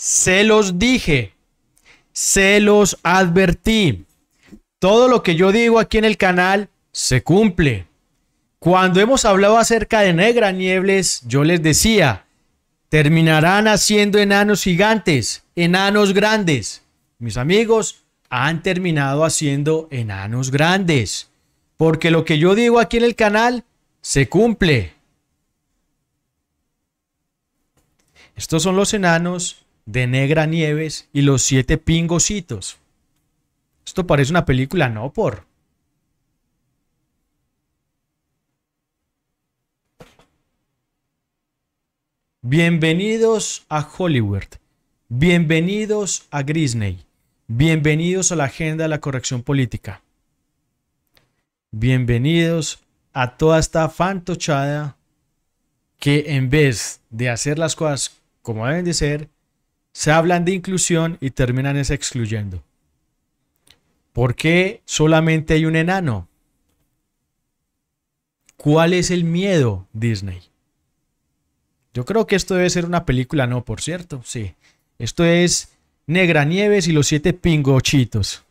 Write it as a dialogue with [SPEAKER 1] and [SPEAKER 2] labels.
[SPEAKER 1] Se los dije, se los advertí. Todo lo que yo digo aquí en el canal se cumple. Cuando hemos hablado acerca de Negra Niebles, yo les decía, terminarán haciendo enanos gigantes, enanos grandes. Mis amigos, han terminado haciendo enanos grandes. Porque lo que yo digo aquí en el canal se cumple. Estos son los enanos de Negra Nieves y los siete pingocitos. Esto parece una película, no por. Bienvenidos a Hollywood. Bienvenidos a Grisney. Bienvenidos a la agenda de la corrección política. Bienvenidos a toda esta fantochada que en vez de hacer las cosas como deben de ser, se hablan de inclusión y terminan excluyendo. ¿Por qué solamente hay un enano? ¿Cuál es el miedo, Disney? Yo creo que esto debe ser una película, no, por cierto, sí. Esto es Negra Nieves y los siete pingochitos.